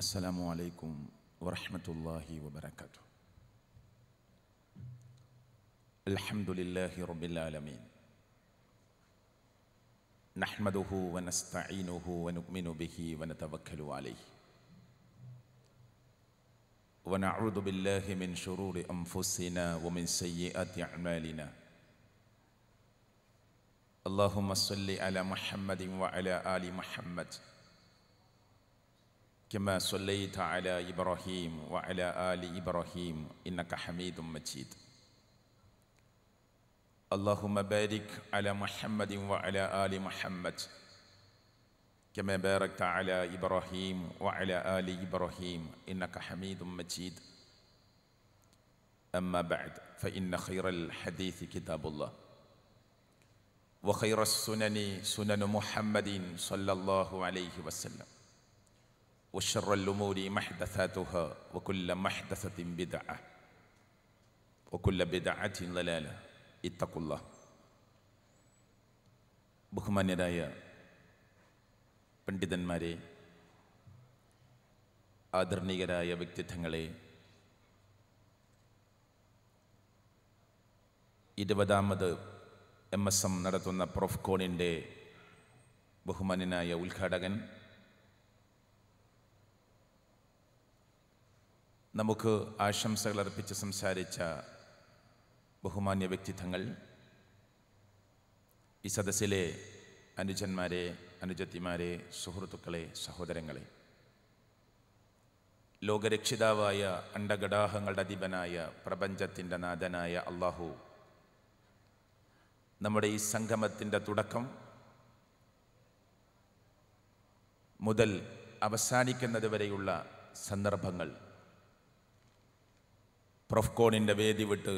السلام عليكم ورحمة الله وبركاته الحمد لله رب العالمين نحمده ونستعينه ونؤمن به ونتوكل عليه ونعوذ بالله من شرور أنفسنا ومن سيئات أعمالنا اللهم صل على محمد وعلى آل محمد كما صليت على إبراهيم وعلى آل إبراهيم إنك حميد مجيد اللهم بارك على محمد وعلى آل محمد كما باركت على إبراهيم وعلى آل إبراهيم إنك حميد مجيد أما بعد فإن خير الحديث كتاب الله وخير السنن سنن محمد صلى الله عليه وسلم وشر الأمور محدثاتها وكل محدثة بدعة وكل بدعة ضلالة اتقوا الله ബഹുമാന്യരായ പണ്ഡിതന്മാരെ ആദരണീയരായ വ്യക്തിത്വങ്ങളെ ഇരുപതാമത് എം എസ് എം നടത്തുന്ന പ്രൊഫ്കോണിൻ്റെ ബഹുമാന്യനായ ഉദ്ഘാടകൻ നമുക്ക് ആശംസകൾ അർപ്പിച്ച് സംസാരിച്ച ബഹുമാന്യ വ്യക്തിത്വങ്ങൾ ഈ സദസ്സിലെ അനുജന്മാരെ അനുജത്തിമാരെ സുഹൃത്തുക്കളെ സഹോദരങ്ങളെ ലോകരക്ഷിതാവായ അണ്ടഘടാഹങ്ങളുടെ അധിപനായ പ്രപഞ്ചത്തിൻ്റെ നാഥനായ അള്ളാഹു നമ്മുടെ ഈ സംഗമത്തിൻ്റെ തുടക്കം മുതൽ അവസാനിക്കുന്നത് വരെയുള്ള സന്ദർഭങ്ങൾ പ്രൊഫ്കോണിൻ്റെ വേദി വിട്ട്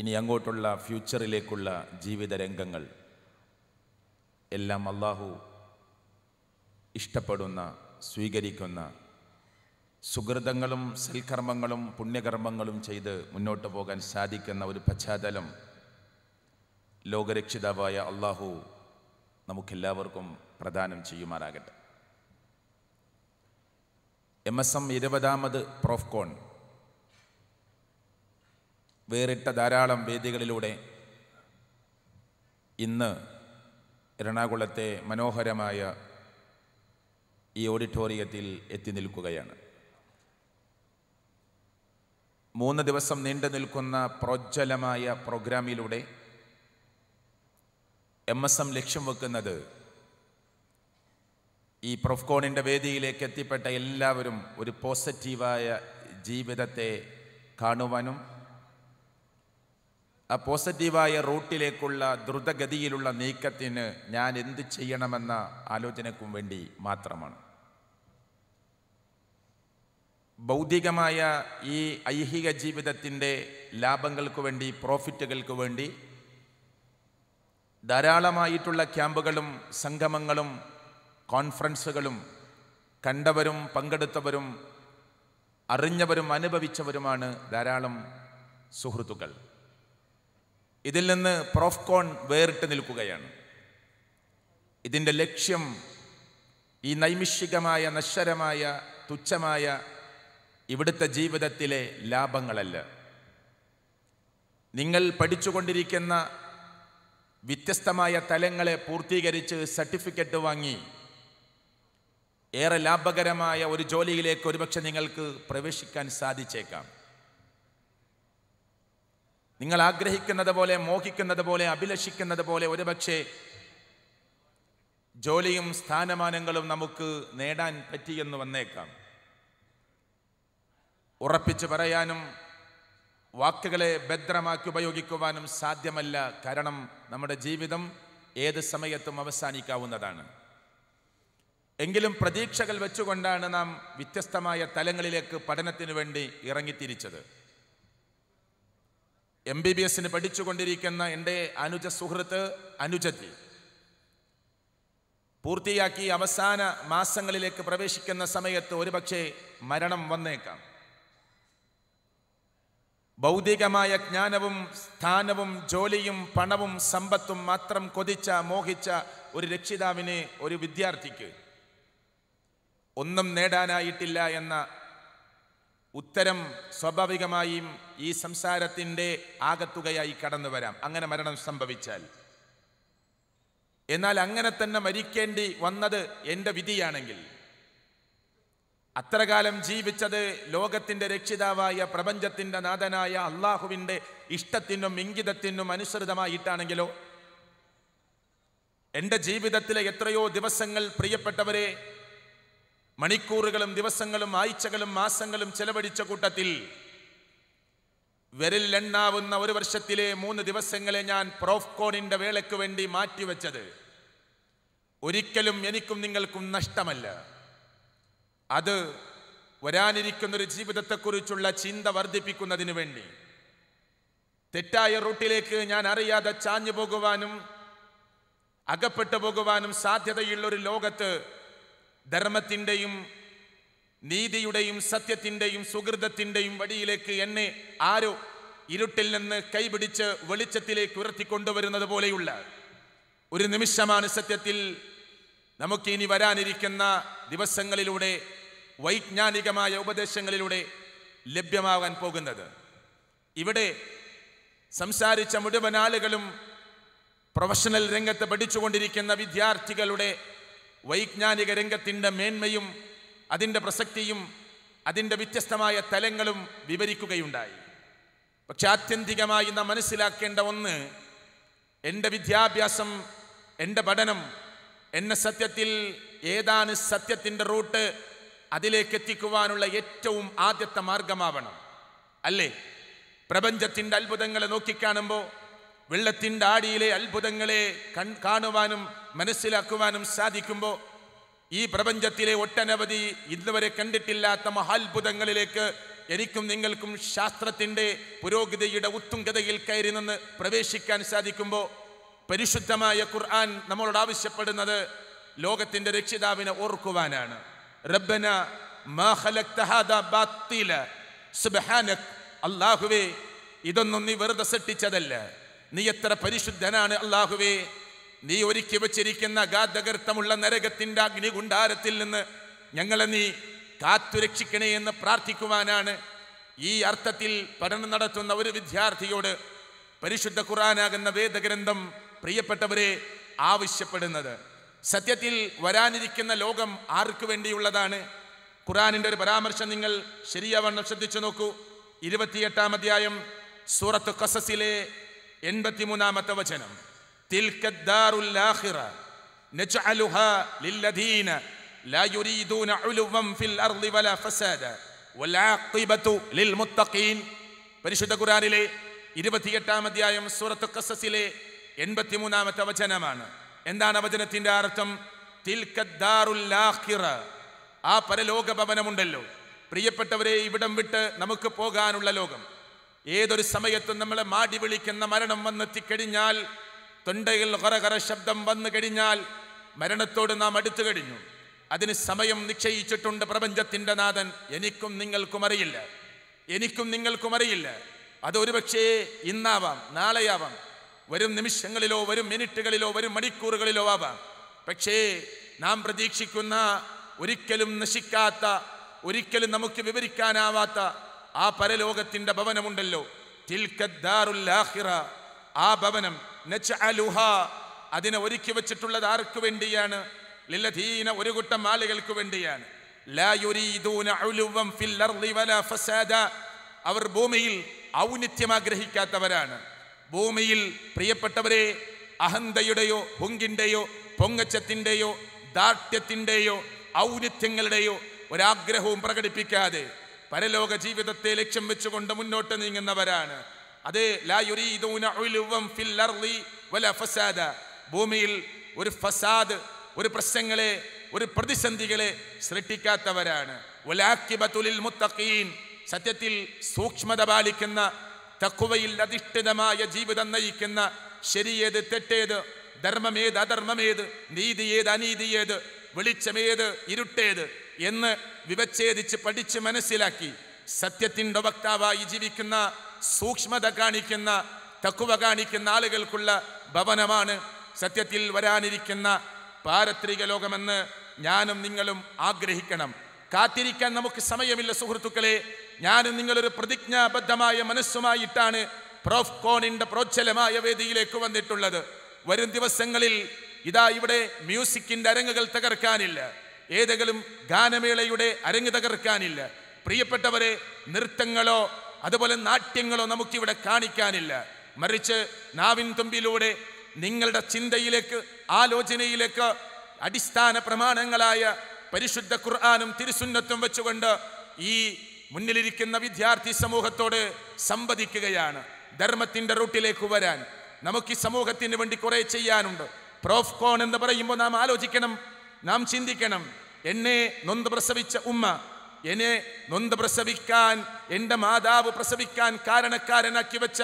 ഇനി അങ്ങോട്ടുള്ള ഫ്യൂച്ചറിലേക്കുള്ള ജീവിത രംഗങ്ങൾ എല്ലാം അള്ളാഹു ഇഷ്ടപ്പെടുന്ന സ്വീകരിക്കുന്ന സുഹൃതങ്ങളും സൽക്കർമ്മങ്ങളും പുണ്യകർമ്മങ്ങളും ചെയ്ത് മുന്നോട്ട് പോകാൻ സാധിക്കുന്ന ഒരു പശ്ചാത്തലം ലോകരക്ഷിതാവായ അള്ളാഹു നമുക്കെല്ലാവർക്കും പ്രദാനം ചെയ്യുമാറാകട്ടെ എം എസ് എം ഇരുപതാമത് പ്രോഫ്കോൺ വേറിട്ട ധാരാളം വേദികളിലൂടെ ഇന്ന് എറണാകുളത്തെ മനോഹരമായ ഈ ഓഡിറ്റോറിയത്തിൽ എത്തി നിൽക്കുകയാണ് മൂന്ന് ദിവസം നീണ്ടു നിൽക്കുന്ന പ്രോജ്വലമായ പ്രോഗ്രാമിലൂടെ എം എസ് എം ലക്ഷ്യം വെക്കുന്നത് ഈ പ്രൊഫ്കോണിൻ്റെ വേദിയിലേക്ക് എത്തിപ്പെട്ട എല്ലാവരും ഒരു പോസിറ്റീവായ ജീവിതത്തെ കാണുവാനും ആ പോസിറ്റീവായ റൂട്ടിലേക്കുള്ള ദ്രുതഗതിയിലുള്ള നീക്കത്തിന് ഞാൻ എന്ത് ചെയ്യണമെന്ന ആലോചനക്കും വേണ്ടി മാത്രമാണ് ഭൗതികമായ ഈ ഐഹിക ജീവിതത്തിൻ്റെ ലാഭങ്ങൾക്ക് വേണ്ടി പ്രോഫിറ്റുകൾക്ക് വേണ്ടി ധാരാളമായിട്ടുള്ള ക്യാമ്പുകളും സംഗമങ്ങളും കോൺഫറൻസുകളും കണ്ടവരും പങ്കെടുത്തവരും അറിഞ്ഞവരും അനുഭവിച്ചവരുമാണ് ധാരാളം സുഹൃത്തുക്കൾ ഇതിൽ നിന്ന് പ്രോഫ്കോൺ വേറിട്ട് നിൽക്കുകയാണ് ഇതിൻ്റെ ലക്ഷ്യം ഈ നൈമിഷികമായ നശ്വരമായ തുച്ഛമായ ഇവിടുത്തെ ജീവിതത്തിലെ ലാഭങ്ങളല്ല നിങ്ങൾ പഠിച്ചുകൊണ്ടിരിക്കുന്ന വ്യത്യസ്തമായ തലങ്ങളെ പൂർത്തീകരിച്ച് സർട്ടിഫിക്കറ്റ് വാങ്ങി ഏറെ ലാഭകരമായ ഒരു ജോലിയിലേക്ക് ഒരുപക്ഷെ നിങ്ങൾക്ക് പ്രവേശിക്കാൻ സാധിച്ചേക്കാം നിങ്ങൾ ആഗ്രഹിക്കുന്നത് പോലെ മോഹിക്കുന്നത് പോലെ അഭിലഷിക്കുന്നത് പോലെ ഒരുപക്ഷെ ജോലിയും സ്ഥാനമാനങ്ങളും നമുക്ക് നേടാൻ പറ്റിയെന്ന് വന്നേക്കാം ഉറപ്പിച്ചു പറയാനും വാക്കുകളെ ഭദ്രമാക്കി ഉപയോഗിക്കുവാനും സാധ്യമല്ല കാരണം നമ്മുടെ ജീവിതം ഏത് സമയത്തും അവസാനിക്കാവുന്നതാണ് എങ്കിലും പ്രതീക്ഷകൾ വെച്ചുകൊണ്ടാണ് നാം വ്യത്യസ്തമായ തലങ്ങളിലേക്ക് പഠനത്തിനു വേണ്ടി ഇറങ്ങിത്തിരിച്ചത് എം ബി ബി എസിന് പഠിച്ചുകൊണ്ടിരിക്കുന്ന എൻ്റെ അനുജ സുഹൃത്ത് അനുജത്തി പൂർത്തിയാക്കി അവസാന മാസങ്ങളിലേക്ക് പ്രവേശിക്കുന്ന സമയത്ത് ഒരുപക്ഷെ മരണം വന്നേക്കാം ഭൗതികമായ ജ്ഞാനവും സ്ഥാനവും ജോലിയും പണവും സമ്പത്തും മാത്രം കൊതിച്ച മോഹിച്ച ഒരു രക്ഷിതാവിനെ ഒരു വിദ്യാർത്ഥിക്ക് ഒന്നും നേടാനായിട്ടില്ല എന്ന ഉത്തരം സ്വാഭാവികമായും ഈ സംസാരത്തിൻ്റെ ആകത്തുകയായി കടന്നു വരാം അങ്ങനെ മരണം സംഭവിച്ചാൽ എന്നാൽ അങ്ങനെ തന്നെ മരിക്കേണ്ടി വന്നത് എൻ്റെ വിധിയാണെങ്കിൽ അത്രകാലം ജീവിച്ചത് ലോകത്തിൻ്റെ രക്ഷിതാവായ പ്രപഞ്ചത്തിൻ്റെ നാഥനായ അള്ളാഹുവിൻ്റെ ഇഷ്ടത്തിനും ഇംഗിതത്തിനും അനുസൃതമായിട്ടാണെങ്കിലോ എൻ്റെ ജീവിതത്തിലെ എത്രയോ ദിവസങ്ങൾ പ്രിയപ്പെട്ടവരെ മണിക്കൂറുകളും ദിവസങ്ങളും ആഴ്ചകളും മാസങ്ങളും ചെലവഴിച്ച കൂട്ടത്തിൽ വിരലിലെണ്ണാവുന്ന ഒരു വർഷത്തിലെ മൂന്ന് ദിവസങ്ങളെ ഞാൻ പ്രോഫ്കോണിന്റെ വേളയ്ക്ക് വേണ്ടി മാറ്റിവെച്ചത് ഒരിക്കലും എനിക്കും നിങ്ങൾക്കും നഷ്ടമല്ല അത് വരാനിരിക്കുന്നൊരു ജീവിതത്തെക്കുറിച്ചുള്ള ചിന്ത വർദ്ധിപ്പിക്കുന്നതിന് വേണ്ടി തെറ്റായ റൂട്ടിലേക്ക് ഞാൻ അറിയാതെ ചാഞ്ഞു പോകുവാനും അകപ്പെട്ടു പോകുവാനും സാധ്യതയുള്ള ഒരു ലോകത്ത് ധർമ്മത്തിൻ്റെയും നീതിയുടെയും സത്യത്തിൻ്റെയും സുഹൃതത്തിൻ്റെയും വഴിയിലേക്ക് എന്നെ ആരോ ഇരുട്ടിൽ നിന്ന് കൈപിടിച്ച് വെളിച്ചത്തിലേക്ക് ഉയർത്തിക്കൊണ്ടുവരുന്നത് പോലെയുള്ള ഒരു നിമിഷമാണ് സത്യത്തിൽ നമുക്കിനി വരാനിരിക്കുന്ന ദിവസങ്ങളിലൂടെ വൈജ്ഞാനികമായ ഉപദേശങ്ങളിലൂടെ ലഭ്യമാകാൻ പോകുന്നത് ഇവിടെ സംസാരിച്ച മുഴുവൻ ആളുകളും പ്രൊഫഷണൽ രംഗത്ത് പഠിച്ചുകൊണ്ടിരിക്കുന്ന വിദ്യാർത്ഥികളുടെ വൈജ്ഞാനിക രംഗത്തിൻ്റെ മേന്മയും അതിൻ്റെ പ്രസക്തിയും അതിൻ്റെ വ്യത്യസ്തമായ തലങ്ങളും വിവരിക്കുകയുണ്ടായി പക്ഷെ ആത്യന്തികമായി നാം മനസ്സിലാക്കേണ്ട ഒന്ന് എൻ്റെ വിദ്യാഭ്യാസം എൻ്റെ പഠനം എന്നെ സത്യത്തിൽ ഏതാണ് സത്യത്തിൻ്റെ റൂട്ട് അതിലേക്ക് എത്തിക്കുവാനുള്ള ഏറ്റവും ആദ്യത്തെ മാർഗമാവണം അല്ലേ പ്രപഞ്ചത്തിൻ്റെ അത്ഭുതങ്ങളെ നോക്കിക്കാണുമ്പോൾ വെള്ളത്തിൻ്റെ ആടിയിലെ അത്ഭുതങ്ങളെ കൺ കാണുവാനും മനസ്സിലാക്കുവാനും സാധിക്കുമ്പോൾ ഈ പ്രപഞ്ചത്തിലെ ഒട്ടനവധി ഇതുവരെ കണ്ടിട്ടില്ലാത്ത മഹാത്ഭുതങ്ങളിലേക്ക് എനിക്കും നിങ്ങൾക്കും ശാസ്ത്രത്തിൻ്റെ പുരോഗതിയുടെ ഉത്തുംഗതയിൽ കയറി നിന്ന് പ്രവേശിക്കാൻ സാധിക്കുമ്പോൾ പരിശുദ്ധമായ ഖുർആൻ നമ്മളോട് ആവശ്യപ്പെടുന്നത് ലോകത്തിൻ്റെ രക്ഷിതാവിനെ ഓർക്കുവാനാണ് റബ്ബന അള്ളാഹുവേ ഇതൊന്നും നീ വെറുതെ സൃഷ്ടിച്ചതല്ല നീ എത്ര പരിശുദ്ധനാണ് അള്ളാഹുവേ നീ ഒരുക്കി വച്ചിരിക്കുന്ന ഗാതകർത്തമുള്ള നരകത്തിൻ്റെ അഗ്നികുണ്ടാരത്തിൽ നിന്ന് ഞങ്ങളെ നീ കാത്തുരക്ഷിക്കണേ എന്ന് പ്രാർത്ഥിക്കുവാനാണ് ഈ അർത്ഥത്തിൽ പഠനം നടത്തുന്ന ഒരു വിദ്യാർത്ഥിയോട് പരിശുദ്ധ ഖുറാനാകുന്ന വേദഗ്രന്ഥം പ്രിയപ്പെട്ടവരെ ആവശ്യപ്പെടുന്നത് സത്യത്തിൽ വരാനിരിക്കുന്ന ലോകം ആർക്കു വേണ്ടിയുള്ളതാണ് ഖുറാനിൻ്റെ ഒരു പരാമർശം നിങ്ങൾ ശരിയാവണ്ണം ശ്രദ്ധിച്ചു നോക്കൂ ഇരുപത്തിയെട്ടാം അധ്യായം സൂറത്ത് കസസിലെ എൺപത്തിമൂന്നാമത്തെ വചനം പരിശുദ്ധ ഖുറാനിലെ ഇരുപത്തിയെട്ടാം അധ്യായം സൂറത്ത് കസസിലെ എൺപത്തിമൂന്നാമത്തെ വചനമാണ് എന്താണ് വചനത്തിന്റെ അർത്ഥം ആ പരലോക ഭവനമുണ്ടല്ലോ പ്രിയപ്പെട്ടവരെ ഇവിടം വിട്ട് നമുക്ക് പോകാനുള്ള ലോകം ഏതൊരു സമയത്തും നമ്മളെ മാടി വിളിക്കുന്ന മരണം വന്നെത്തിക്കഴിഞ്ഞാൽ തൊണ്ടയിൽ കറകറ ശബ്ദം വന്നു കഴിഞ്ഞാൽ മരണത്തോട് നാം അടുത്തു കഴിഞ്ഞു അതിന് സമയം നിശ്ചയിച്ചിട്ടുണ്ട് പ്രപഞ്ചത്തിൻ്റെ നാഥൻ എനിക്കും നിങ്ങൾക്കും അറിയില്ല എനിക്കും നിങ്ങൾക്കും അറിയില്ല പക്ഷേ ഇന്നാവാം നാളെയാവാം വരും നിമിഷങ്ങളിലോ വരും മിനിറ്റുകളിലോ വരും മണിക്കൂറുകളിലോ ആവാം പക്ഷേ നാം പ്രതീക്ഷിക്കുന്ന ഒരിക്കലും നശിക്കാത്ത ഒരിക്കലും നമുക്ക് വിവരിക്കാനാവാത്ത ആ പരലോകത്തിന്റെ ഭവനമുണ്ടല്ലോ ആ ഭവനം അതിനെ ഒരുക്കി വെച്ചിട്ടുള്ളത് ആർക്ക് വേണ്ടിയാണ് ലില്ലധീന ഒരു കൂട്ടം ആളുകൾക്ക് വേണ്ടിയാണ് അവർ ഭൂമിയിൽ ഔന്നിത്യം ആഗ്രഹിക്കാത്തവരാണ് ഭൂമിയിൽ പ്രിയപ്പെട്ടവരെ അഹന്തയുടെയോ ഹുങ്കിൻ്റെയോ പൊങ്ങച്ചത്തിൻ്റെയോ ദാർഢ്യത്തിൻ്റെയോ ഔന്നിത്യങ്ങളുടെയോ ഒരാഗ്രഹവും പ്രകടിപ്പിക്കാതെ പരലോക ജീവിതത്തെ ലക്ഷ്യം വെച്ചുകൊണ്ട് മുന്നോട്ട് നീങ്ങുന്നവരാണ് അത് ഭൂമിയിൽ ഒരു ഫസാദ് ഒരു പ്രശ്നങ്ങളെ ഒരു പ്രതിസന്ധികളെ സൃഷ്ടിക്കാത്തവരാണ് സത്യത്തിൽ സൂക്ഷ്മത പാലിക്കുന്ന തക്കുവയിൽ അധിഷ്ഠിതമായ ജീവിതം നയിക്കുന്ന ശരിയേത് തെറ്റേത് ധർമ്മമേത് അധർമ്മമേത് നീതിയേത് അനീതിയേത് വെളിച്ചമേത് ഇരുട്ടേത് എന്ന് വിവച്ഛേദിച്ച് പഠിച്ച് മനസ്സിലാക്കി സത്യത്തിൻ്റെ വക്താവായി ജീവിക്കുന്ന സൂക്ഷ്മത കാണിക്കുന്ന തക്കുവ കാണിക്കുന്ന ആളുകൾക്കുള്ള ഭവനമാണ് സത്യത്തിൽ വരാനിരിക്കുന്ന പാരത്രിക ലോകമെന്ന് ഞാനും നിങ്ങളും ആഗ്രഹിക്കണം കാത്തിരിക്കാൻ നമുക്ക് സമയമില്ല സുഹൃത്തുക്കളെ ഞാനും നിങ്ങളൊരു പ്രതിജ്ഞാബദ്ധമായ മനസ്സുമായിട്ടാണ് പ്രോഫ് കോണിൻ്റെ പ്രോജ്ജലമായ വേദിയിലേക്ക് വന്നിട്ടുള്ളത് വരും ദിവസങ്ങളിൽ ഇതാ ഇവിടെ മ്യൂസിക്കിൻ്റെ അരങ്ങുകൾ തകർക്കാനില്ല ഏതെങ്കിലും ഗാനമേളയുടെ അരങ്ങ് തകർക്കാനില്ല പ്രിയപ്പെട്ടവരെ നൃത്തങ്ങളോ അതുപോലെ നാട്യങ്ങളോ നമുക്കിവിടെ കാണിക്കാനില്ല മറിച്ച് നാവിൻ തുമ്പിലൂടെ നിങ്ങളുടെ ചിന്തയിലേക്ക് ആലോചനയിലേക്ക് അടിസ്ഥാന പ്രമാണങ്ങളായ പരിശുദ്ധ ഖുർആാനും തിരുസുന്നത്തും വെച്ചുകൊണ്ട് ഈ മുന്നിലിരിക്കുന്ന വിദ്യാർത്ഥി സമൂഹത്തോട് സംവദിക്കുകയാണ് ധർമ്മത്തിൻ്റെ റൂട്ടിലേക്ക് വരാൻ നമുക്ക് ഈ സമൂഹത്തിന് വേണ്ടി കുറേ ചെയ്യാനുണ്ട് പ്രോഫ്കോൺ എന്ന് പറയുമ്പോൾ നാം ആലോചിക്കണം നാം ചിന്തിക്കണം എന്നെ നൊന്ത് പ്രസവിച്ച ഉമ്മ എന്നെ നൊന്ത് പ്രസവിക്കാൻ എൻ്റെ മാതാവ് പ്രസവിക്കാൻ കാരണക്കാരനാക്കി വെച്ച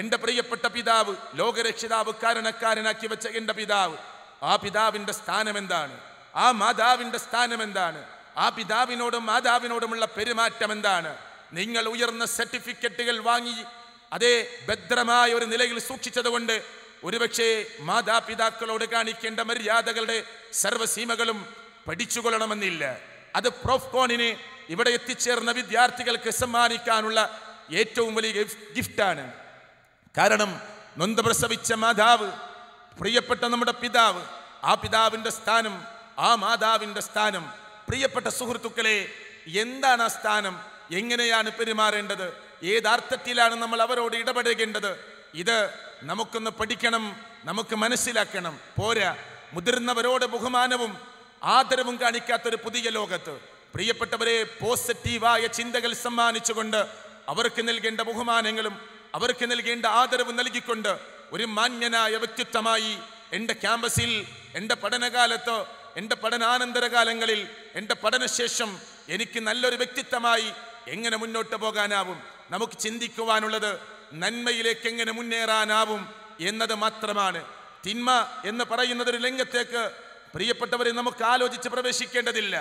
എൻ്റെ പ്രിയപ്പെട്ട പിതാവ് ലോകരക്ഷിതാവ് കാരണക്കാരനാക്കി വെച്ച എൻ്റെ പിതാവ് ആ പിതാവിൻ്റെ സ്ഥാനം എന്താണ് ആ മാതാവിൻ്റെ സ്ഥാനം എന്താണ് ആ പിതാവിനോടും മാതാവിനോടുമുള്ള പെരുമാറ്റം എന്താണ് നിങ്ങൾ ഉയർന്ന സർട്ടിഫിക്കറ്റുകൾ വാങ്ങി അതേ ഭദ്രമായ ഒരു നിലയിൽ സൂക്ഷിച്ചതുകൊണ്ട് ഒരുപക്ഷെ മാതാപിതാക്കളോട് കാണിക്കേണ്ട മര്യാദകളുടെ സർവസീമകളും പഠിച്ചുകൊള്ളണമെന്നില്ല അത് പ്രോഫ്കോണിന് ഇവിടെ എത്തിച്ചേർന്ന വിദ്യാർത്ഥികൾക്ക് സമ്മാനിക്കാനുള്ള ഏറ്റവും വലിയ ഗിഫ്റ്റാണ് കാരണം നൊന്ത് പ്രസവിച്ച മാതാവ് പ്രിയപ്പെട്ട നമ്മുടെ പിതാവ് ആ പിതാവിൻ്റെ സ്ഥാനം ആ മാതാവിൻ്റെ സ്ഥാനം പ്രിയപ്പെട്ട സുഹൃത്തുക്കളെ എന്താണ് ആ സ്ഥാനം എങ്ങനെയാണ് പെരുമാറേണ്ടത് ഏതാർത്ഥത്തിലാണ് നമ്മൾ അവരോട് ഇടപെടേണ്ടത് ഇത് നമുക്കൊന്ന് പഠിക്കണം നമുക്ക് മനസ്സിലാക്കണം പോരാ മുതിർന്നവരോട് ബഹുമാനവും ആദരവും കാണിക്കാത്തൊരു പുതിയ ലോകത്ത് പ്രിയപ്പെട്ടവരെ പോസിറ്റീവായ ചിന്തകൾ സമ്മാനിച്ചുകൊണ്ട് അവർക്ക് നൽകേണ്ട ബഹുമാനങ്ങളും അവർക്ക് നൽകേണ്ട ആദരവ് നൽകിക്കൊണ്ട് ഒരു മാന്യനായ വ്യക്തിത്വമായി എൻ്റെ ക്യാമ്പസിൽ എൻ്റെ പഠനകാലത്ത് എൻ്റെ പഠനാനന്തര കാലങ്ങളിൽ എൻ്റെ പഠനശേഷം എനിക്ക് നല്ലൊരു വ്യക്തിത്വമായി എങ്ങനെ മുന്നോട്ട് പോകാനാവും നമുക്ക് ചിന്തിക്കുവാനുള്ളത് നന്മയിലേക്ക് എങ്ങനെ മുന്നേറാനാവും എന്നത് മാത്രമാണ് തിന്മ എന്ന് പറയുന്നത് ഒരു പ്രിയപ്പെട്ടവരെ നമുക്ക് ആലോചിച്ച് പ്രവേശിക്കേണ്ടതില്ല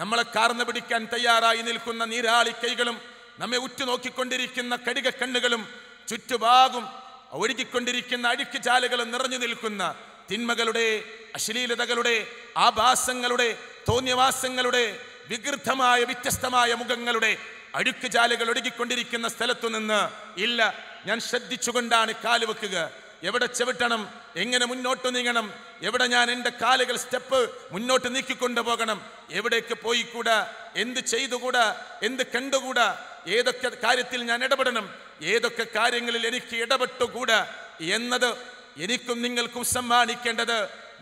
നമ്മളെ കാർന്നു പിടിക്കാൻ തയ്യാറായി നിൽക്കുന്ന നീരാളി കൈകളും നമ്മെ ഉറ്റുനോക്കിക്കൊണ്ടിരിക്കുന്ന കടിക കണ്ണുകളും ചുറ്റുപാകും ഒഴുകിക്കൊണ്ടിരിക്കുന്ന അഴുക്ക് ചാലുകളും നിറഞ്ഞു നിൽക്കുന്ന തിന്മകളുടെ അശ്ലീലതകളുടെ ആഭാസങ്ങളുടെ തോന്നിയവാസങ്ങളുടെ വികൃതമായ വ്യത്യസ്തമായ മുഖങ്ങളുടെ അഴുക്ക് ചാലുകൾ ഒഴുകിക്കൊണ്ടിരിക്കുന്ന സ്ഥലത്തു നിന്ന് ഇല്ല ഞാൻ ശ്രദ്ധിച്ചുകൊണ്ടാണ് കാല് വെക്കുക എവിടെ ചവിട്ടണം എങ്ങനെ മുന്നോട്ട് നീങ്ങണം എവിടെ ഞാൻ എൻ്റെ കാലുകൾ സ്റ്റെപ്പ് മുന്നോട്ട് നീക്കിക്കൊണ്ട് പോകണം എവിടേക്ക് പോയിക്കൂടാ എന്ത് ചെയ്തുകൂടാ എന്ത് കണ്ടുകൂടാ ഏതൊക്കെ കാര്യത്തിൽ ഞാൻ ഇടപെടണം ഏതൊക്കെ കാര്യങ്ങളിൽ എനിക്ക് ഇടപെട്ടുകൂടാ എന്നത് എനിക്കും നിങ്ങൾക്കും സമ്മാനിക്കേണ്ടത്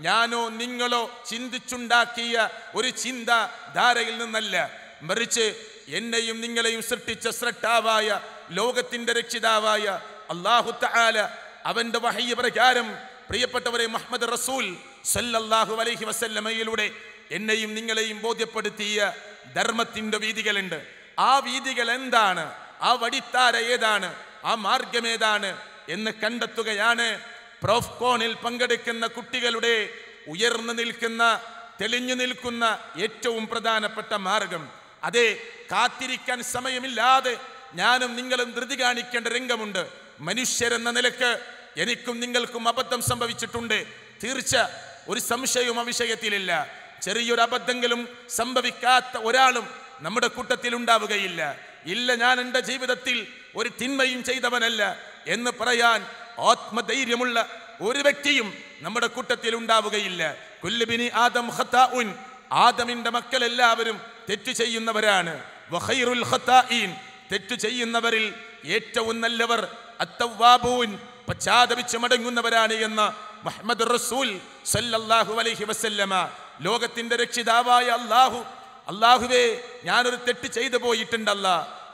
ഞാനോ നിങ്ങളോ ചിന്തിച്ചുണ്ടാക്കിയ ഒരു ചിന്ത ധാരയിൽ നിന്നല്ല മറിച്ച് എന്നെയും നിങ്ങളെയും സൃഷ്ടിച്ച സ്രട്ടാവായ ലോകത്തിന്റെ രക്ഷിതാവായ അള്ളാഹു തആല അവന്റെ വഹയ്യ പ്രകാരം പ്രിയപ്പെട്ടവരെ മുഹമ്മദ് റസൂൽ സല്ലല്ലാഹു അലൈഹി വസല്ലമയിലൂടെ എന്നെയും നിങ്ങളെയും ബോധ്യപ്പെടുത്തിയ ധർമ്മത്തിന്റെ വീതികളുണ്ട് ആ വീതികൾ എന്താണ് ആ വടിത്താര ഏതാണ് ആ മാർഗം ഏതാണ് എന്ന് കണ്ടെത്തുകയാണ് പ്രോഫ്കോണിൽ പങ്കെടുക്കുന്ന കുട്ടികളുടെ ഉയർന്നു നിൽക്കുന്ന തെളിഞ്ഞു നിൽക്കുന്ന ഏറ്റവും പ്രധാനപ്പെട്ട മാർഗം അതെ കാത്തിരിക്കാൻ സമയമില്ലാതെ ഞാനും നിങ്ങളും ധൃതി കാണിക്കേണ്ട രംഗമുണ്ട് മനുഷ്യരെന്ന നിലക്ക് എനിക്കും നിങ്ങൾക്കും അബദ്ധം സംഭവിച്ചിട്ടുണ്ട് തീർച്ച ഒരു സംശയവും ആ വിഷയത്തിലില്ല ചെറിയൊരു അബദ്ധങ്ങളും സംഭവിക്കാത്ത ഒരാളും നമ്മുടെ കൂട്ടത്തിൽ ഉണ്ടാവുകയില്ല ഇല്ല ഞാൻ എൻ്റെ ജീവിതത്തിൽ ഒരു തിന്മയും ചെയ്തവനല്ല എന്ന് പറയാൻ ആത്മധൈര്യമുള്ള ഒരു വ്യക്തിയും നമ്മുടെ കൂട്ടത്തിൽ ഉണ്ടാവുകയില്ല കുല്ലുബിനി ആദം ഹത്താഉൻ ആദമിൻ്റെ എല്ലാവരും തെറ്റ് ചെയ്യുന്നവരാണ് വഹൈറുൽ ഹത്താ തെറ്റ് ചെയ്യുന്നവരിൽ ഏറ്റവും നല്ലവർ അത്തവാബൂൻ പശ്ചാത്തപിച്ച് മടങ്ങുന്നവരാണ് എന്ന് മുഹമ്മദ് റസൂൽ സല്ലല്ലാഹു അലൈഹി വസല്ലമ ലോകത്തിന്റെ രക്ഷിതാവായ അള്ളാഹു അള്ളാഹുവേ ഞാനൊരു തെറ്റ് ചെയ്തു പോയിട്ടുണ്ടല്ല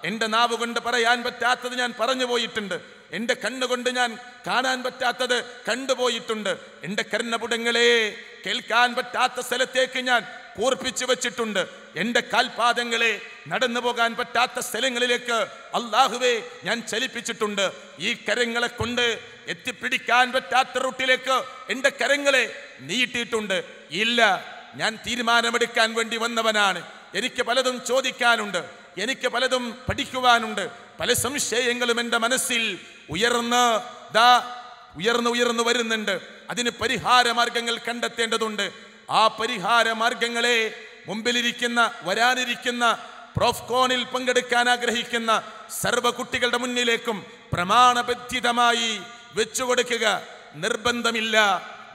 എൻ്റെ നാവ് കൊണ്ട് പറയാൻ പറ്റാത്തത് ഞാൻ പറഞ്ഞു പോയിട്ടുണ്ട് എൻ്റെ കണ്ണുകൊണ്ട് ഞാൻ കാണാൻ പറ്റാത്തത് കണ്ടുപോയിട്ടുണ്ട് എൻ്റെ കർണപുടങ്ങളെ കേൾക്കാൻ പറ്റാത്ത സ്ഥലത്തേക്ക് ഞാൻ കൂർപ്പിച്ചു വെച്ചിട്ടുണ്ട് എൻ്റെ കാൽപാദങ്ങളെ നടന്നു പോകാൻ പറ്റാത്ത സ്ഥലങ്ങളിലേക്ക് അള്ളാഹുവെ ഞാൻ ചലിപ്പിച്ചിട്ടുണ്ട് ഈ കരങ്ങളെ കൊണ്ട് എത്തിപ്പിടിക്കാൻ പറ്റാത്ത റൂട്ടിലേക്ക് എൻ്റെ കരങ്ങളെ നീട്ടിയിട്ടുണ്ട് ഇല്ല ഞാൻ തീരുമാനമെടുക്കാൻ വേണ്ടി വന്നവനാണ് എനിക്ക് പലതും ചോദിക്കാനുണ്ട് എനിക്ക് പലതും പഠിക്കുവാനുണ്ട് പല സംശയങ്ങളും എൻ്റെ മനസ്സിൽ ഉയർന്ന് ദാ ഉയർന്നു ഉയർന്നു വരുന്നുണ്ട് അതിന് പരിഹാര മാർഗങ്ങൾ കണ്ടെത്തേണ്ടതുണ്ട് ആ പരിഹാര മാർഗങ്ങളെ മുമ്പിലിരിക്കുന്ന വരാനിരിക്കുന്ന പ്രോഫ്കോണിൽ പങ്കെടുക്കാൻ ആഗ്രഹിക്കുന്ന സർവ കുട്ടികളുടെ മുന്നിലേക്കും പ്രമാണബദ്ധിതമായി വെച്ചു കൊടുക്കുക നിർബന്ധമില്ല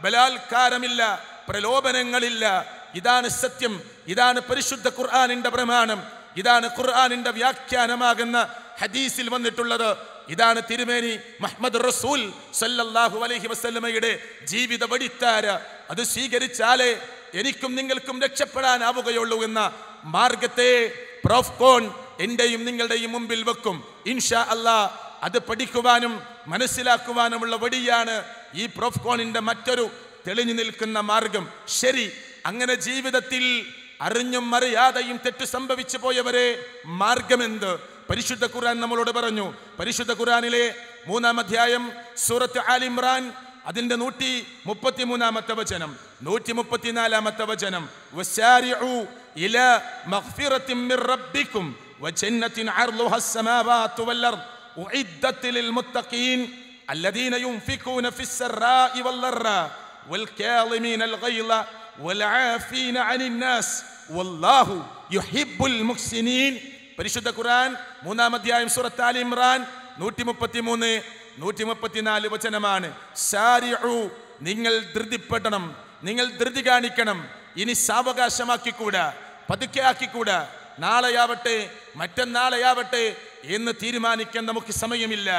ബലാത്കാരമില്ല പ്രലോഭനങ്ങളില്ല ഇതാണ് സത്യം ഇതാണ് പരിശുദ്ധ ഖുർആാനിന്റെ പ്രമാണം ഇതാണ് ഖുർആാനിന്റെ വ്യാഖ്യാനമാകുന്ന ഹദീസിൽ വന്നിട്ടുള്ളത് ഇതാണ് തിരുമേനി മുഹമ്മദ് റസൂൽ സല്ലല്ലാഹു അലൈഹി വസല്ലമയുടെ ജീവിത വടിത്താര അത് സ്വീകരിച്ചാലേ എനിക്കും നിങ്ങൾക്കും രക്ഷപ്പെടാനാവുകയുള്ളൂ എന്ന മാർഗത്തെ പ്രോഫ്കോൺ എന്റെയും നിങ്ങളുടെയും മുമ്പിൽ വെക്കും ഇൻഷാ അല്ല അത് പഠിക്കുവാനും മനസ്സിലാക്കുവാനുമുള്ള വടിയാണ് ഈ പ്രോഫ്കോണിന്റെ മറ്റൊരു തെളിഞ്ഞു നിൽക്കുന്ന മാർഗം ശരി അങ്ങനെ ജീവിതത്തിൽ അറിഞ്ഞും അറിയാതെയും തെറ്റ് സംഭവിച്ചു പോയവരെ മാർഗമെന്ത് പരിശുദ്ധ ഖുർആൻ നമ്മളോട് പറഞ്ഞു പരിശുദ്ധ ഖുർആനിലെ മൂന്നാം അധ്യായം സൂറത്ത് ആലിമ്രാൻ അതിൻ്റെ നൂറ്റി മുപ്പത്തി മൂന്നാമത്തെ വചനം നൂറ്റി മുപ്പത്തിനാലാമത്തെ വചനം ഇല റബ്ബിക്കും وجنة عرضها السماوات والأرض أعدت للمتقين الذين ينفقون في السراء والضراء والكاظمين الغيظ والعافين عن الناس والله يحب المحسنين പരിശുദ്ധ ഖുർആൻ മൂന്നാം അധ്യായം സൂറത്ത് ആലി ഇമ്രാൻ നൂറ്റി മുപ്പത്തി മൂന്ന് നൂറ്റി മുപ്പത്തിനാല് വചനമാണ് നിങ്ങൾ ധൃതിപ്പെടണം നിങ്ങൾ ധൃതി കാണിക്കണം ഇനി സാവകാശമാക്കിക്കൂടാ പതുക്കെ ആക്കിക്കൂടാ നാളെയാവട്ടെ മറ്റന്നാളെയാവട്ടെ എന്ന് തീരുമാനിക്കാൻ നമുക്ക് സമയമില്ല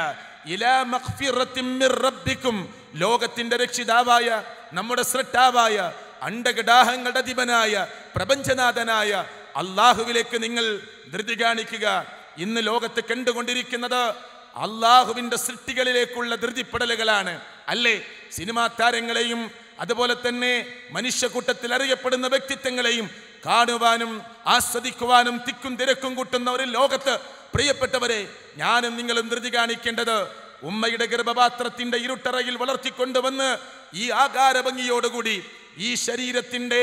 റബ്ബിക്കും ലോകത്തിന്റെ രക്ഷിതാവായ നമ്മുടെ സ്രട്ടാവായ അണ്ടകടാഹങ്ങളുടെ അധിപനായ പ്രപഞ്ചനാഥനായ അള്ളാഹുവിലേക്ക് നിങ്ങൾ ധൃതി കാണിക്കുക ഇന്ന് ലോകത്ത് കണ്ടുകൊണ്ടിരിക്കുന്നത് അള്ളാഹുവിന്റെ സൃഷ്ടികളിലേക്കുള്ള ധൃതിപ്പെടലുകളാണ് അല്ലേ സിനിമാ താരങ്ങളെയും അതുപോലെ തന്നെ മനുഷ്യക്കൂട്ടത്തിൽ അറിയപ്പെടുന്ന വ്യക്തിത്വങ്ങളെയും കാണുവാനും ആസ്വദിക്കുവാനും തിക്കും തിരക്കും കൂട്ടുന്ന ഒരു ലോകത്ത് പ്രിയപ്പെട്ടവരെ ഞാനും നിങ്ങളും ധൃതി കാണിക്കേണ്ടത് ഉമ്മയുടെ ഗർഭപാത്രത്തിന്റെ ഇരുട്ടറയിൽ വളർത്തിക്കൊണ്ടുവന്ന് ഈ ഭംഗിയോടുകൂടി ഈ ശരീരത്തിന്റെ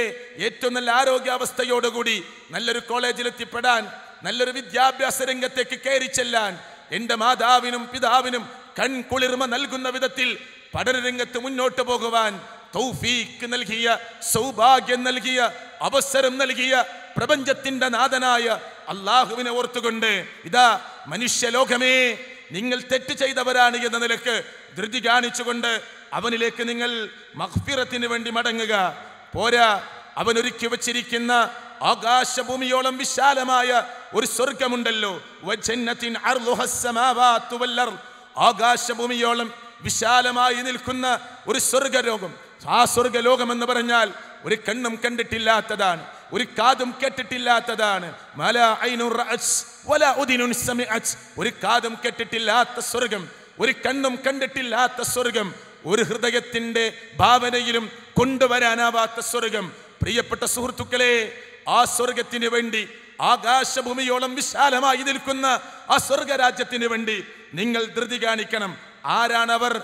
ഏറ്റവും നല്ല ആരോഗ്യാവസ്ഥയോടുകൂടി നല്ലൊരു കോളേജിലെത്തിപ്പെടാൻ നല്ലൊരു വിദ്യാഭ്യാസ രംഗത്തേക്ക് കയറി ചെല്ലാൻ എൻ്റെ മാതാവിനും പിതാവിനും കൺകുളിർമ നൽകുന്ന വിധത്തിൽ പഠനരംഗത്ത് മുന്നോട്ട് പോകുവാൻ തൗഫീക്ക് നൽകിയ സൗഭാഗ്യം നൽകിയ അവസരം നൽകിയ പ്രപഞ്ചത്തിന്റെ നാഥനായ അള്ളാഹുവിനെ ഓർത്തുകൊണ്ട് ഇതാ മനുഷ്യലോകമേ നിങ്ങൾ തെറ്റ് ചെയ്തവരാണ് എന്ന നിലക്ക് ധൃതി കാണിച്ചുകൊണ്ട് അവനിലേക്ക് നിങ്ങൾ മഹ്ഫിറത്തിന് വേണ്ടി മടങ്ങുക പോരാ അവനൊരുക്കി വച്ചിരിക്കുന്ന ആകാശഭൂമിയോളം വിശാലമായ ഒരു സ്വർഗമുണ്ടല്ലോ ആകാശഭൂമിയോളം വിശാലമായി നിൽക്കുന്ന ഒരു സ്വർഗരോഗം ആ സ്വർഗലോകം എന്ന് പറഞ്ഞാൽ ഒരു കണ്ണും കണ്ടിട്ടില്ലാത്തതാണ് ഒരു കാതും കേട്ടിട്ടില്ലാത്തതാണ് ഒരു കാതും കേട്ടിട്ടില്ലാത്ത സ്വർഗം ഒരു കണ്ണും കണ്ടിട്ടില്ലാത്ത സ്വർഗം ഒരു ഹൃദയത്തിന്റെ ഭാവനയിലും കൊണ്ടുവരാനാവാത്ത സ്വർഗം പ്രിയപ്പെട്ട സുഹൃത്തുക്കളെ ആ സ്വർഗത്തിന് വേണ്ടി ആകാശഭൂമിയോളം വിശാലമായി നിൽക്കുന്ന ആ സ്വർഗരാജ്യത്തിന് വേണ്ടി നിങ്ങൾ ധൃതി കാണിക്കണം ആരാണവർ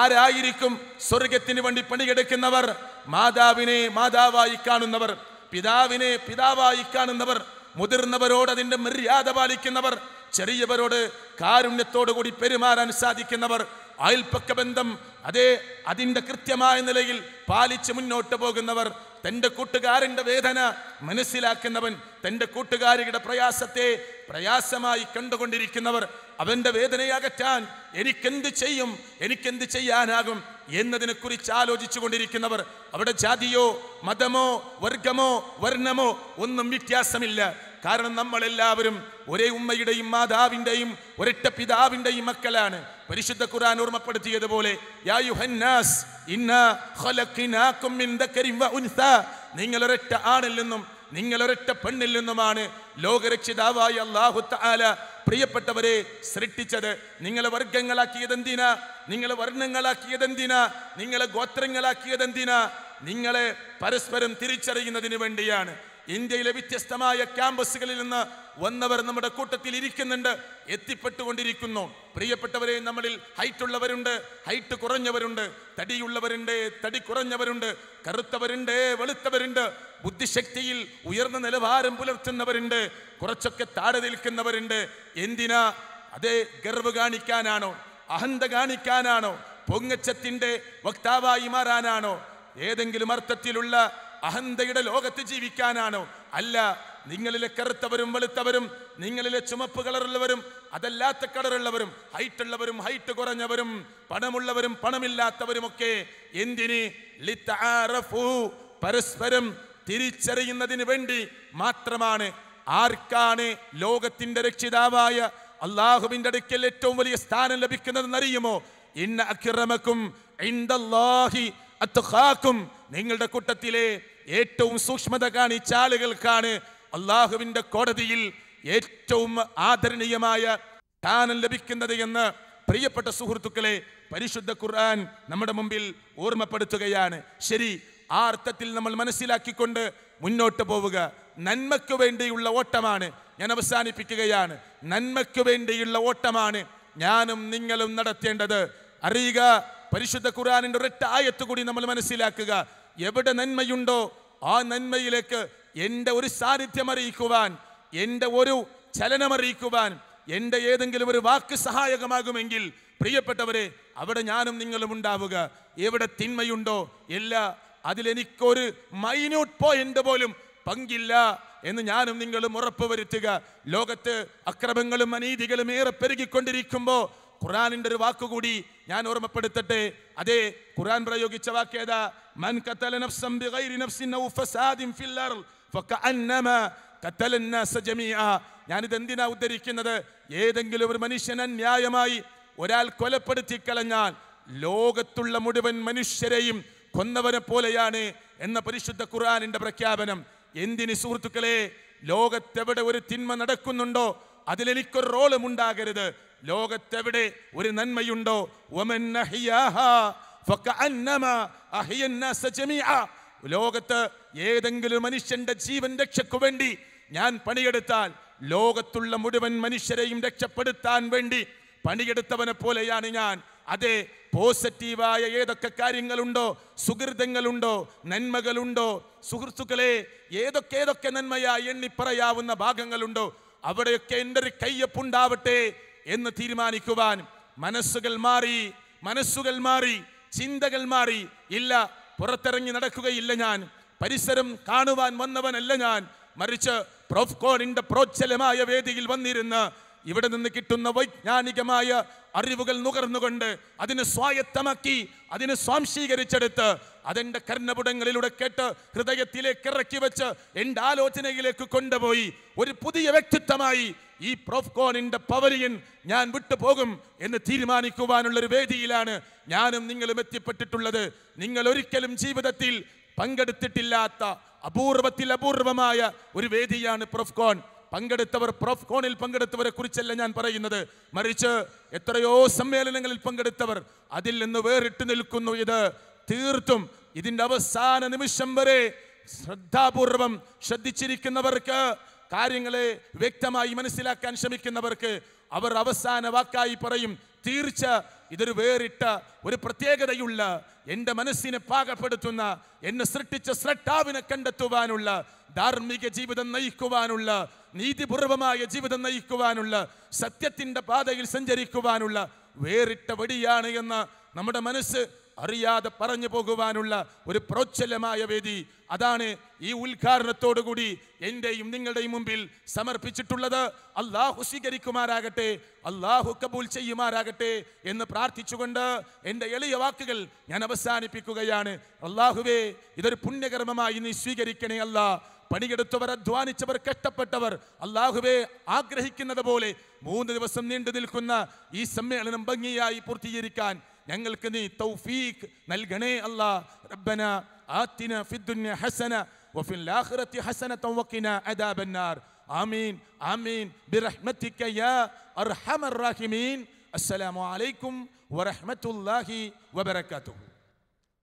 ആരായിരിക്കും സ്വർഗത്തിന് വേണ്ടി പണിയെടുക്കുന്നവർ മാതാവിനെ മാതാവായി കാണുന്നവർ പിതാവിനെ പിതാവായി കാണുന്നവർ മുതിർന്നവരോട് അതിൻ്റെ മര്യാദ പാലിക്കുന്നവർ ചെറിയവരോട് കാരുണ്യത്തോടു കൂടി പെരുമാറാൻ സാധിക്കുന്നവർ അയൽപ്പക്ക ബന്ധം അതേ അതിൻ്റെ കൃത്യമായ നിലയിൽ പാലിച്ച് മുന്നോട്ട് പോകുന്നവർ തൻ്റെ കൂട്ടുകാരൻ്റെ വേദന മനസ്സിലാക്കുന്നവൻ തൻ്റെ കൂട്ടുകാരിയുടെ പ്രയാസത്തെ പ്രയാസമായി കണ്ടുകൊണ്ടിരിക്കുന്നവർ അവൻ്റെ വേദനയകറ്റാൻ എനിക്കെന്ത് ചെയ്യും എനിക്കെന്ത് ചെയ്യാനാകും എന്നതിനെക്കുറിച്ച് ആലോചിച്ചു കൊണ്ടിരിക്കുന്നവർ അവിടെ ജാതിയോ മതമോ വർഗമോ വർണ്ണമോ ഒന്നും വ്യത്യാസമില്ല കാരണം നമ്മളെല്ലാവരും ഒരേ ഉമ്മയുടെയും മാതാവിൻ്റെയും ഒരൊറ്റ പിതാവിൻ്റെയും മക്കളാണ് പരിശുദ്ധ ഖുർആൻ ഓർമ്മപ്പെടുത്തിയതുപോലെ യാ യുഹന്നാസ് ഖലഖനാകും മിൻ ദക്കരിൻ വ നിങ്ങൾ ആണിൽ നിന്നും നിങ്ങൾ പെണ്ണിൽ നിന്നുമാണ് ലോകരക്ഷിതാവായ അള്ളാഹു താല പ്രിയപ്പെട്ടവരെ സൃഷ്ടിച്ചത് നിങ്ങളെ വർഗങ്ങളാക്കിയത് എന്തിനാ നിങ്ങളെ വർണ്ണങ്ങളാക്കിയത് എന്തിനാ നിങ്ങളെ ഗോത്രങ്ങളാക്കിയത് എന്തിനാ നിങ്ങളെ പരസ്പരം തിരിച്ചറിയുന്നതിന് വേണ്ടിയാണ് ഇന്ത്യയിലെ വ്യത്യസ്തമായ ക്യാമ്പസുകളിൽ നിന്ന് വന്നവർ നമ്മുടെ കൂട്ടത്തിൽ ഇരിക്കുന്നുണ്ട് എത്തിപ്പെട്ടുകൊണ്ടിരിക്കുന്നു പ്രിയപ്പെട്ടവരെ നമ്മളിൽ ഹൈറ്റ് ഉള്ളവരുണ്ട് ഹൈറ്റ് കുറഞ്ഞവരുണ്ട് തടിയുള്ളവരുണ്ട് തടി കുറഞ്ഞവരുണ്ട് കറുത്തവരുണ്ട് വെളുത്തവരുണ്ട് ബുദ്ധിശക്തിയിൽ ഉയർന്ന നിലവാരം പുലർത്തുന്നവരുണ്ട് കുറച്ചൊക്കെ താഴെ നിൽക്കുന്നവരുണ്ട് എന്തിനാ അതേ ഗർവ് കാണിക്കാനാണോ അഹന്ത കാണിക്കാനാണോ പൊങ്ങച്ചത്തിൻ്റെ വക്താവായി മാറാനാണോ ഏതെങ്കിലും അർത്ഥത്തിലുള്ള അഹന്തയുടെ ലോകത്ത് ജീവിക്കാനാണോ അല്ല നിങ്ങളിലെ കറുത്തവരും വെളുത്തവരും നിങ്ങളിലെ ചുമപ്പ് കളറുള്ളവരും അതല്ലാത്ത കളറുള്ളവരും ഉള്ളവരും ഹൈറ്റ് കുറഞ്ഞവരും പണമുള്ളവരും പണമില്ലാത്തവരുമൊക്കെ എന്തിന് പരസ്പരം തിരിച്ചറിയുന്നതിന് വേണ്ടി മാത്രമാണ് ആർക്കാണ് ലോകത്തിന്റെ രക്ഷിതാവായ അള്ളാഹുവിന്റെ അടുക്കൽ ഏറ്റവും വലിയ സ്ഥാനം അറിയുമോ ഇന്ന അക്കിറമക്കും അത്തഹാക്കും നിങ്ങളുടെ കൂട്ടത്തിലെ ഏറ്റവും സൂക്ഷ്മത കാണിച്ച ആളുകൾക്കാണ് അള്ളാഹുവിന്റെ കോടതിയിൽ ഏറ്റവും ആദരണീയമായ സ്ഥാനം ലഭിക്കുന്നത് എന്ന് പ്രിയപ്പെട്ട സുഹൃത്തുക്കളെ പരിശുദ്ധ ഖുർആൻ നമ്മുടെ മുമ്പിൽ ഓർമ്മപ്പെടുത്തുകയാണ് ശരി ആ അർത്ഥത്തിൽ നമ്മൾ മനസ്സിലാക്കിക്കൊണ്ട് മുന്നോട്ട് പോവുക നന്മയ്ക്കു വേണ്ടിയുള്ള ഓട്ടമാണ് ഞാൻ അവസാനിപ്പിക്കുകയാണ് നന്മയ്ക്കു വേണ്ടിയുള്ള ഓട്ടമാണ് ഞാനും നിങ്ങളും നടത്തേണ്ടത് അറിയുക പരിശുദ്ധ ഖുറാനിന്റെ ഒരൊറ്റ ആയത്ത് കൂടി നമ്മൾ മനസ്സിലാക്കുക എവിടെ നന്മയുണ്ടോ ആ നന്മയിലേക്ക് എൻ്റെ ഒരു സാന്നിധ്യം അറിയിക്കുവാൻ എൻ്റെ ഒരു ചലനം അറിയിക്കുവാൻ എൻ്റെ ഏതെങ്കിലും ഒരു വാക്ക് സഹായകമാകുമെങ്കിൽ പ്രിയപ്പെട്ടവരെ അവിടെ ഞാനും നിങ്ങളും ഉണ്ടാവുക എവിടെ തിന്മയുണ്ടോ ഇല്ല അതിലെനിക്കൊരു മൈന്യൂട്ട് പോയിന്റ് പോലും പങ്കില്ല എന്ന് ഞാനും നിങ്ങളും ഉറപ്പുവരുത്തുക ലോകത്ത് അക്രമങ്ങളും അനീതികളും ഏറെ പെരുകിക്കൊണ്ടിരിക്കുമ്പോൾ ഖുറാനിൻ്റെ ഒരു വാക്കുകൂടി ഞാൻ ഓർമ്മപ്പെടുത്തട്ടെ അതെ ഖുറാൻ പ്രയോഗിച്ച വാക്കേതാ മൻ കത്തല ബിഗൈരി ഞാൻ ഇതെന്തിനാ ഉദ്ധരിക്കുന്നത് ഏതെങ്കിലും ഒരു മനുഷ്യൻ അന്യായമായി ഒരാൾ കൊലപ്പെടുത്തി കളഞ്ഞാൽ ലോകത്തുള്ള മുഴുവൻ മനുഷ്യരെയും കൊന്നവനെ പോലെയാണ് എന്ന പരിശുദ്ധ ഖുർആാനിൻ്റെ പ്രഖ്യാപനം എന്തിന് സുഹൃത്തുക്കളെ ലോകത്തെവിടെ ഒരു തിന്മ നടക്കുന്നുണ്ടോ അതിലെനിക്കൊരു റോളും ഉണ്ടാകരുത് ലോകത്തെവിടെ ഒരു നന്മയുണ്ടോ ലോകത്ത് ഏതെങ്കിലും മനുഷ്യന്റെ ജീവൻ രക്ഷയ്ക്കു വേണ്ടി ഞാൻ പണിയെടുത്താൽ ലോകത്തുള്ള മുഴുവൻ മനുഷ്യരെയും രക്ഷപ്പെടുത്താൻ വേണ്ടി പണിയെടുത്തവനെ പോലെയാണ് ഞാൻ അതെ പോസിറ്റീവായ ഏതൊക്കെ കാര്യങ്ങളുണ്ടോ സുഹൃതങ്ങളുണ്ടോ നന്മകളുണ്ടോ സുഹൃത്തുക്കളെ ഏതൊക്കെ ഏതൊക്കെ നന്മയായി എണ്ണി പറയാവുന്ന ഭാഗങ്ങളുണ്ടോ അവിടെയൊക്കെ എൻ്റെ ഒരു കയ്യപ്പുണ്ടാവട്ടെ എന്ന് തീരുമാനിക്കുവാൻ മനസ്സുകൾ മാറി മനസ്സുകൾ മാറി ചിന്തകൾ മാറി ഇല്ല പുറത്തിറങ്ങി നടക്കുകയില്ല ഞാൻ പരിസരം കാണുവാൻ വന്നവനല്ല ഞാൻ മറിച്ച് പ്രോഫ്കോണിന്റെ പ്രോച്ചലമായ വേദിയിൽ വന്നിരുന്ന് ഇവിടെ നിന്ന് കിട്ടുന്ന വൈജ്ഞാനികമായ അറിവുകൾ നുകർന്നുകൊണ്ട് അതിനെ സ്വായത്തമാക്കി അതിനെ സ്വാംശീകരിച്ചെടുത്ത് അതിൻ്റെ കർണപുടങ്ങളിലൂടെ കേട്ട് ഹൃദയത്തിലേക്ക് ഇറക്കി വെച്ച് എൻ്റെ ആലോചനയിലേക്ക് കൊണ്ടുപോയി ഒരു പുതിയ വ്യക്തിത്വമായി ഈ പ്രോഫ്കോണിൻ്റെ പവലിയൻ ഞാൻ വിട്ടുപോകും എന്ന് തീരുമാനിക്കുവാനുള്ള ഒരു വേദിയിലാണ് ഞാനും നിങ്ങളും എത്തിപ്പെട്ടിട്ടുള്ളത് നിങ്ങൾ ഒരിക്കലും ജീവിതത്തിൽ പങ്കെടുത്തിട്ടില്ലാത്ത അപൂർവത്തിൽ അപൂർവമായ ഒരു വേദിയാണ് പ്രൊഫ്കോൺ പങ്കെടുത്തവർ പ്രോഫ്കോണിൽ പങ്കെടുത്തവരെ കുറിച്ചല്ല ഞാൻ പറയുന്നത് മറിച്ച് എത്രയോ സമ്മേളനങ്ങളിൽ പങ്കെടുത്തവർ അതിൽ നിന്ന് വേറിട്ട് നിൽക്കുന്നു ഇത് തീർത്തും ഇതിൻ്റെ അവസാന നിമിഷം വരെ ശ്രദ്ധാപൂർവം ശ്രദ്ധിച്ചിരിക്കുന്നവർക്ക് കാര്യങ്ങളെ വ്യക്തമായി മനസ്സിലാക്കാൻ ശ്രമിക്കുന്നവർക്ക് അവർ അവസാന വാക്കായി പറയും തീർച്ച ഇതൊരു വേറിട്ട ഒരു പ്രത്യേകതയുള്ള എൻ്റെ മനസ്സിനെ പാകപ്പെടുത്തുന്ന എന്നെ സൃഷ്ടിച്ച സ്രട്ടാവിനെ കണ്ടെത്തുവാനുള്ള ധാർമ്മിക ജീവിതം നയിക്കുവാനുള്ള നീതിപൂർവമായ ജീവിതം നയിക്കുവാനുള്ള സത്യത്തിൻ്റെ പാതയിൽ സഞ്ചരിക്കുവാനുള്ള വേറിട്ട വടിയാണ് എന്ന് നമ്മുടെ മനസ്സ് അറിയാതെ പറഞ്ഞു പോകുവാനുള്ള ഒരു പ്രോച്ഛലമായ വേദി അതാണ് ഈ ഉദ്ഘാടനത്തോടുകൂടി എൻ്റെയും നിങ്ങളുടെയും മുമ്പിൽ സമർപ്പിച്ചിട്ടുള്ളത് അള്ളാഹു സ്വീകരിക്കുമാരാകട്ടെ അള്ളാഹു കബൂൽ ചെയ്യുമാരാകട്ടെ എന്ന് പ്രാർത്ഥിച്ചുകൊണ്ട് എൻ്റെ എളിയ വാക്കുകൾ ഞാൻ അവസാനിപ്പിക്കുകയാണ് അള്ളാഹുവേ ഇതൊരു പുണ്യകർമ്മമായി നീ സ്വീകരിക്കണേ അല്ല പണിയെടുത്തവർ അധ്വാനിച്ചവർ കഷ്ടപ്പെട്ടവർ അള്ളാഹുബെ ആഗ്രഹിക്കുന്നത് പോലെ മൂന്ന് ദിവസം നീണ്ടു നിൽക്കുന്ന ഈ സമ്മേളനം ഭംഗിയായി പൂർത്തീകരിക്കാൻ ഞങ്ങൾക്ക് നീ തൗഫീഖ് നൽകണേ അല്ലാ റബ്ബന ആത്തിന ഫിദുന്യ ഹസന വഫിൽ ആഖിറത്തി ഹസന തൗവഖിന അദാബന്നാർ ആമീൻ ആമീൻ ബിറഹ്മതിക യാ അർഹമർ റഹീമീൻ അസ്സലാമു അലൈക്കും വറഹ്മത്തുല്ലാഹി വബറകാതുഹു